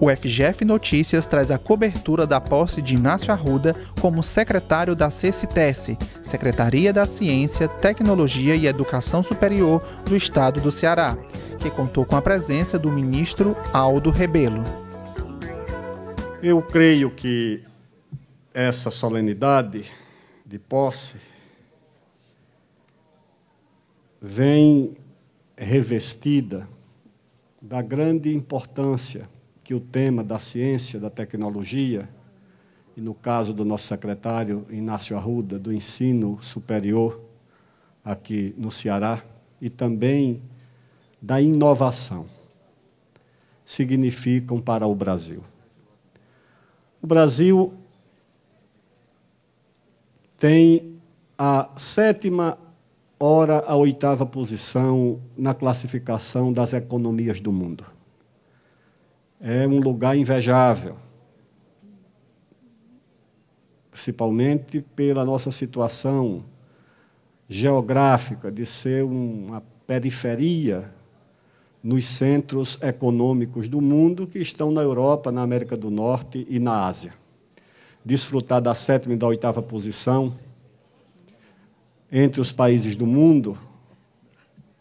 O FGF Notícias traz a cobertura da posse de Inácio Arruda como secretário da CCTS, Secretaria da Ciência, Tecnologia e Educação Superior do Estado do Ceará que contou com a presença do ministro Aldo Rebelo. Eu creio que essa solenidade de posse vem revestida da grande importância que o tema da ciência, da tecnologia, e no caso do nosso secretário Inácio Arruda, do ensino superior aqui no Ceará, e também da inovação significam para o Brasil. O Brasil tem a sétima hora a oitava posição na classificação das economias do mundo. É um lugar invejável, principalmente pela nossa situação geográfica de ser uma periferia nos centros econômicos do mundo que estão na Europa, na América do Norte e na Ásia. Desfrutar da sétima e da oitava posição entre os países do mundo,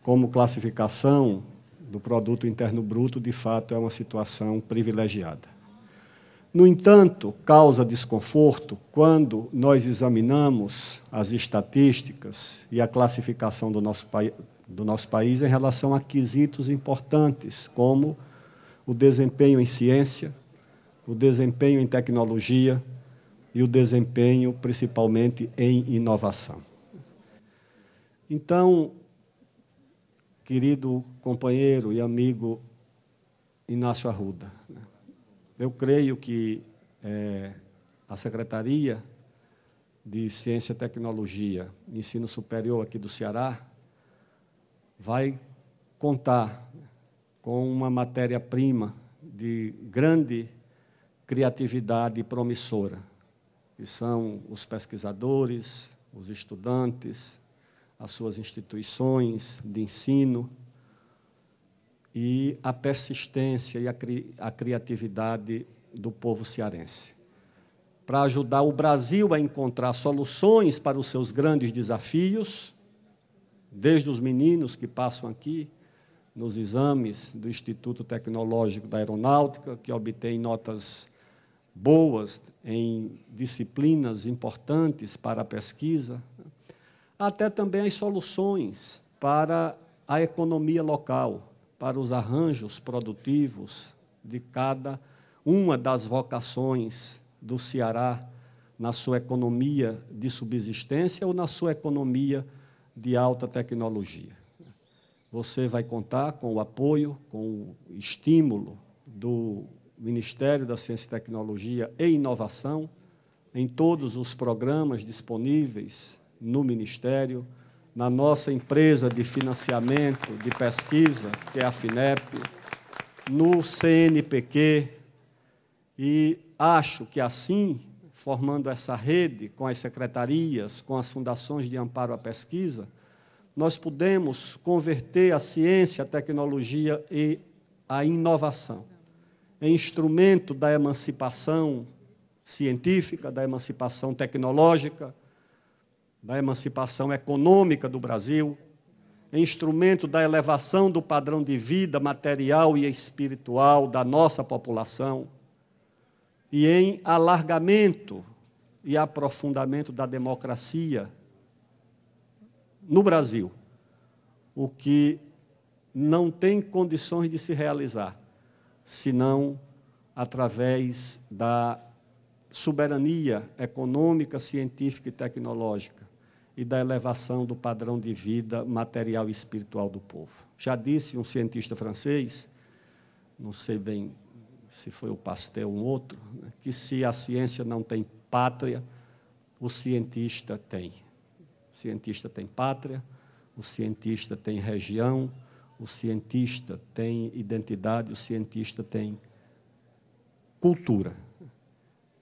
como classificação do produto interno bruto, de fato é uma situação privilegiada. No entanto, causa desconforto quando nós examinamos as estatísticas e a classificação do nosso do nosso país em relação a quesitos importantes, como o desempenho em ciência, o desempenho em tecnologia e o desempenho principalmente em inovação. Então, querido companheiro e amigo Inácio Arruda, né, eu creio que é, a Secretaria de Ciência, Tecnologia e Ensino Superior aqui do Ceará vai contar com uma matéria-prima de grande criatividade promissora, que são os pesquisadores, os estudantes, as suas instituições de ensino e a persistência e a, cri a criatividade do povo cearense. Para ajudar o Brasil a encontrar soluções para os seus grandes desafios, desde os meninos que passam aqui nos exames do Instituto Tecnológico da Aeronáutica, que obtém notas boas em disciplinas importantes para a pesquisa, até também as soluções para a economia local, para os arranjos produtivos de cada uma das vocações do Ceará na sua economia de subsistência ou na sua economia de alta tecnologia. Você vai contar com o apoio, com o estímulo do Ministério da Ciência e Tecnologia e Inovação em todos os programas disponíveis no Ministério, na nossa empresa de financiamento de pesquisa, que é a FINEP, no CNPq, e acho que assim formando essa rede com as secretarias, com as fundações de amparo à pesquisa, nós podemos converter a ciência, a tecnologia e a inovação em instrumento da emancipação científica, da emancipação tecnológica, da emancipação econômica do Brasil, em instrumento da elevação do padrão de vida material e espiritual da nossa população e em alargamento e aprofundamento da democracia no Brasil, o que não tem condições de se realizar, senão através da soberania econômica, científica e tecnológica e da elevação do padrão de vida material e espiritual do povo. Já disse um cientista francês, não sei bem se foi o Pasteur ou um outro, que se a ciência não tem pátria, o cientista tem. O cientista tem pátria, o cientista tem região, o cientista tem identidade, o cientista tem cultura.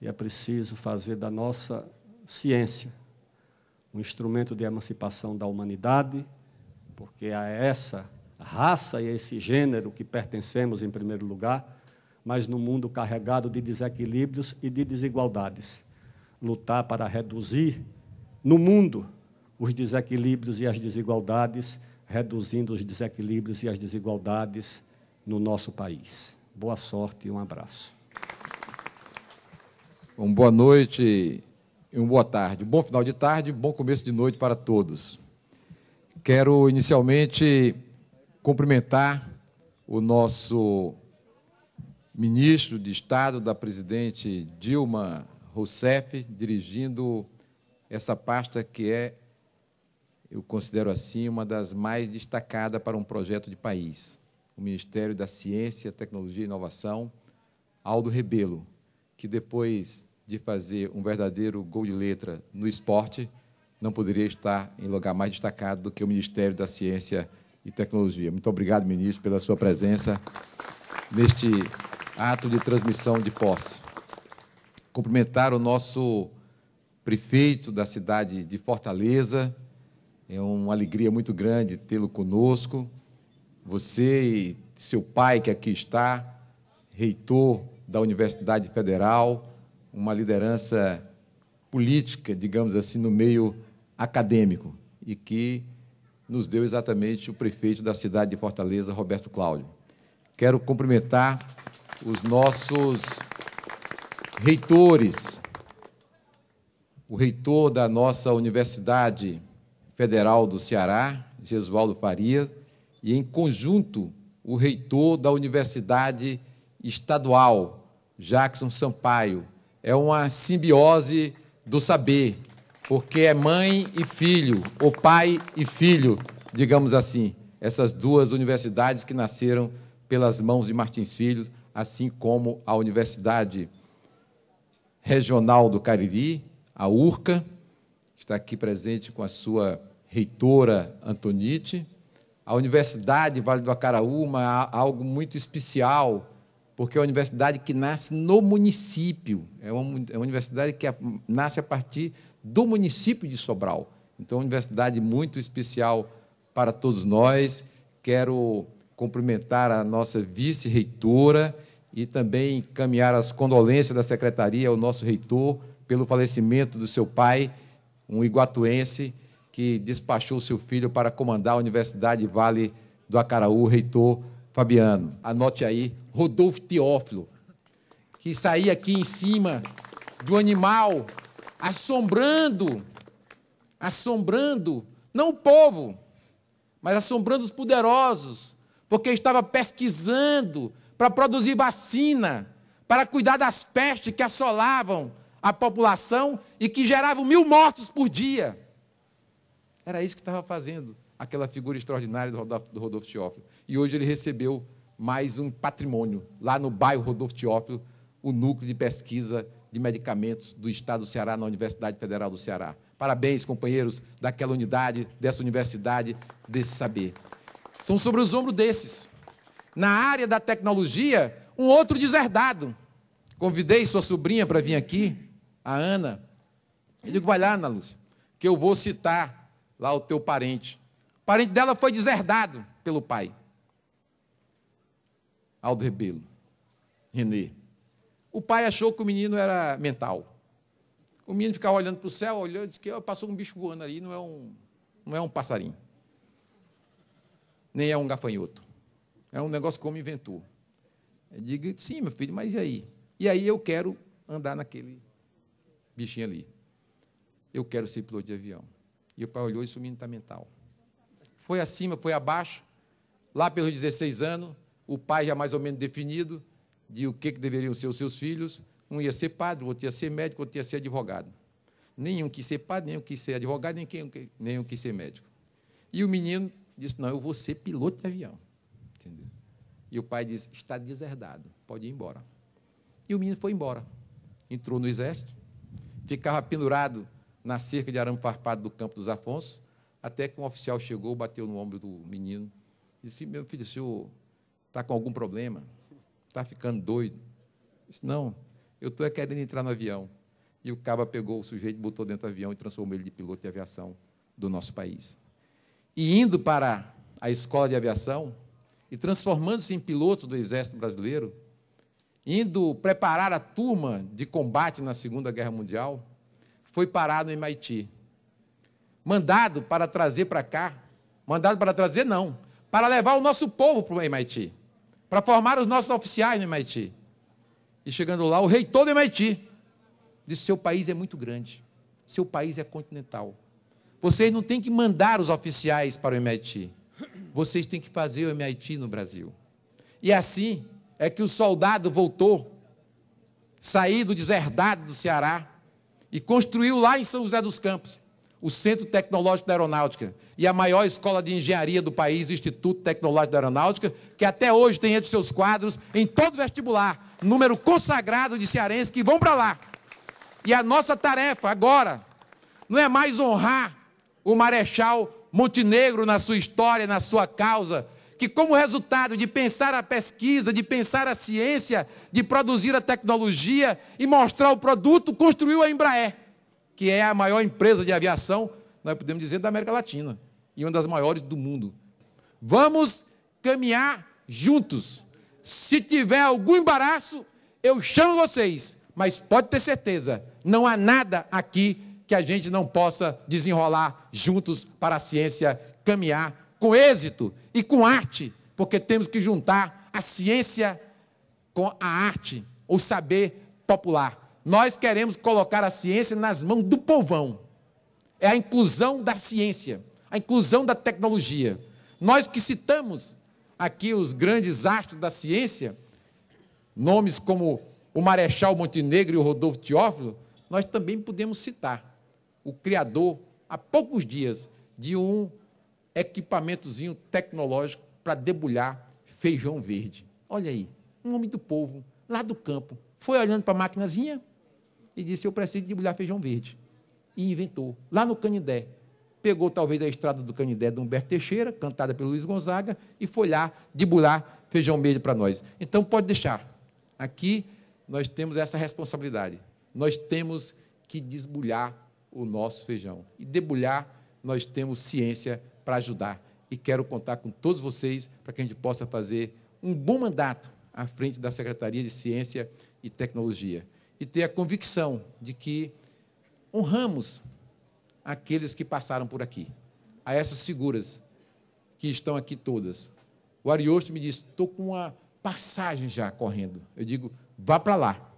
E é preciso fazer da nossa ciência um instrumento de emancipação da humanidade, porque a é essa raça e a esse gênero que pertencemos em primeiro lugar, mas no mundo carregado de desequilíbrios e de desigualdades. Lutar para reduzir no mundo os desequilíbrios e as desigualdades, reduzindo os desequilíbrios e as desigualdades no nosso país. Boa sorte e um abraço. Um boa noite e uma boa tarde. Um bom final de tarde, bom começo de noite para todos. Quero inicialmente cumprimentar o nosso ministro de Estado da presidente Dilma Rousseff, dirigindo essa pasta que é, eu considero assim, uma das mais destacadas para um projeto de país. O Ministério da Ciência, Tecnologia e Inovação, Aldo Rebelo, que depois de fazer um verdadeiro gol de letra no esporte, não poderia estar em lugar mais destacado do que o Ministério da Ciência e Tecnologia. Muito obrigado, ministro, pela sua presença neste ato de transmissão de posse. Cumprimentar o nosso prefeito da cidade de Fortaleza. É uma alegria muito grande tê-lo conosco. Você e seu pai, que aqui está, reitor da Universidade Federal, uma liderança política, digamos assim, no meio acadêmico, e que nos deu exatamente o prefeito da cidade de Fortaleza, Roberto Cláudio. Quero cumprimentar os nossos reitores, o reitor da nossa Universidade Federal do Ceará, Gesualdo Faria, e em conjunto o reitor da Universidade Estadual, Jackson Sampaio. É uma simbiose do saber, porque é mãe e filho, ou pai e filho, digamos assim, essas duas universidades que nasceram pelas mãos de Martins Filhos assim como a Universidade Regional do Cariri, a URCA, que está aqui presente com a sua reitora Antonite, a Universidade Vale do Acaraú, uma, algo muito especial, porque é uma universidade que nasce no município, é uma, é uma universidade que nasce a partir do município de Sobral. Então, é uma universidade muito especial para todos nós. Quero cumprimentar a nossa vice-reitora e também encaminhar as condolências da secretaria ao nosso reitor pelo falecimento do seu pai, um iguatuense que despachou seu filho para comandar a Universidade Vale do Acaraú, reitor Fabiano. Anote aí, Rodolfo Teófilo, que saía aqui em cima do animal, assombrando, assombrando, não o povo, mas assombrando os poderosos, porque estava pesquisando para produzir vacina, para cuidar das pestes que assolavam a população e que geravam mil mortos por dia. Era isso que estava fazendo aquela figura extraordinária do Rodolfo, do Rodolfo Teófilo. E hoje ele recebeu mais um patrimônio lá no bairro Rodolfo Teófilo, o núcleo de pesquisa de medicamentos do Estado do Ceará, na Universidade Federal do Ceará. Parabéns, companheiros daquela unidade, dessa universidade, desse saber. São sobre os ombros desses na área da tecnologia, um outro deserdado. Convidei sua sobrinha para vir aqui, a Ana. Eu digo, vai lá, Ana Lúcia, que eu vou citar lá o teu parente. O parente dela foi deserdado pelo pai. Aldo Rebelo, Renê. O pai achou que o menino era mental. O menino ficava olhando para o céu, olhando e disse que passou um bicho voando ali, não é um, não é um passarinho. Nem é um gafanhoto. É um negócio como inventou. Eu digo, sim, meu filho, mas e aí? E aí eu quero andar naquele bichinho ali. Eu quero ser piloto de avião. E o pai olhou e sumindo está mental. Foi acima, foi abaixo. Lá pelos 16 anos, o pai já mais ou menos definido de o que, que deveriam ser os seus filhos. Um ia ser padre, outro ia ser médico, outro ia ser advogado. Nenhum quis ser padre, nenhum quis ser advogado, nem nenhum quis ser médico. E o menino disse: Não, eu vou ser piloto de avião. Entendeu? E o pai disse: está deserdado, pode ir embora. E o menino foi embora. Entrou no exército, ficava pendurado na cerca de arame farpado do campo dos Afonso, até que um oficial chegou, bateu no ombro do menino e disse: Meu filho, o senhor está com algum problema? Está ficando doido? disse: Não, eu estou querendo entrar no avião. E o caba pegou o sujeito, botou dentro do avião e transformou ele de piloto de aviação do nosso país. E indo para a escola de aviação, e transformando-se em piloto do Exército Brasileiro, indo preparar a turma de combate na Segunda Guerra Mundial, foi parado em Maiti. Mandado para trazer para cá, mandado para trazer não, para levar o nosso povo para o MIT, para formar os nossos oficiais no MIT. E chegando lá, o reitor do MIT disse: seu país é muito grande, seu país é continental. Vocês não têm que mandar os oficiais para o MIT. Vocês têm que fazer o MIT no Brasil. E assim é que o soldado voltou, saído deserdado do Ceará, e construiu lá em São José dos Campos o Centro Tecnológico da Aeronáutica e a maior escola de engenharia do país, o Instituto Tecnológico da Aeronáutica, que até hoje tem entre seus quadros, em todo vestibular, número consagrado de cearenses que vão para lá. E a nossa tarefa agora não é mais honrar o marechal Montenegro na sua história, na sua causa, que como resultado de pensar a pesquisa, de pensar a ciência, de produzir a tecnologia e mostrar o produto, construiu a Embraer, que é a maior empresa de aviação, nós podemos dizer, da América Latina e uma das maiores do mundo. Vamos caminhar juntos. Se tiver algum embaraço, eu chamo vocês, mas pode ter certeza, não há nada aqui que a gente não possa desenrolar juntos para a ciência caminhar com êxito e com arte, porque temos que juntar a ciência com a arte, o saber popular. Nós queremos colocar a ciência nas mãos do povão. É a inclusão da ciência, a inclusão da tecnologia. Nós que citamos aqui os grandes astros da ciência, nomes como o Marechal Montenegro e o Rodolfo Teófilo, nós também podemos citar o criador há poucos dias de um equipamentozinho tecnológico para debulhar feijão verde. Olha aí, um homem do povo, lá do campo, foi olhando para a maquinazinha e disse: Eu preciso debulhar feijão verde. E inventou, lá no Canindé. Pegou talvez a estrada do Canindé de Humberto Teixeira, cantada pelo Luiz Gonzaga, e foi lá debulhar feijão verde para nós. Então, pode deixar. Aqui nós temos essa responsabilidade. Nós temos que desbulhar o nosso feijão. E debulhar, nós temos ciência para ajudar. E quero contar com todos vocês para que a gente possa fazer um bom mandato à frente da Secretaria de Ciência e Tecnologia. E ter a convicção de que honramos aqueles que passaram por aqui, a essas figuras que estão aqui todas. O Ariosto me disse: estou com uma passagem já correndo. Eu digo: vá para lá,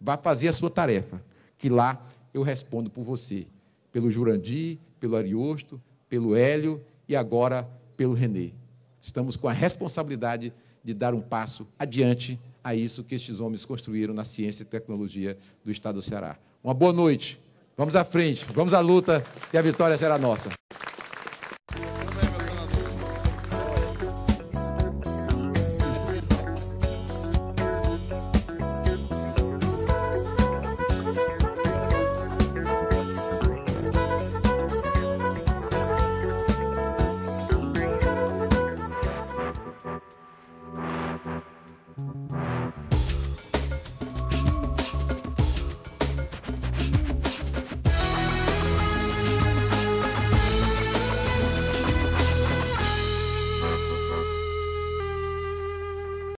vá fazer a sua tarefa, que lá eu respondo por você, pelo Jurandi, pelo Ariosto, pelo Hélio e agora pelo Renê. Estamos com a responsabilidade de dar um passo adiante a isso que estes homens construíram na ciência e tecnologia do Estado do Ceará. Uma boa noite. Vamos à frente, vamos à luta e a vitória será nossa.